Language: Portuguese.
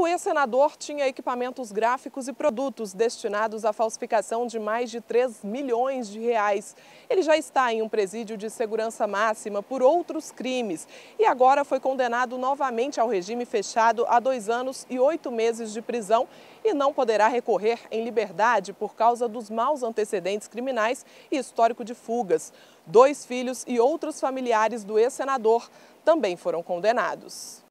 O ex-senador tinha equipamentos gráficos e produtos destinados à falsificação de mais de 3 milhões de reais. Ele já está em um presídio de segurança máxima por outros crimes e agora foi condenado novamente ao regime fechado a dois anos e oito meses de prisão e não poderá recorrer em liberdade por causa dos maus antecedentes criminais e histórico de fugas. Dois filhos e outros familiares do ex-senador também foram condenados.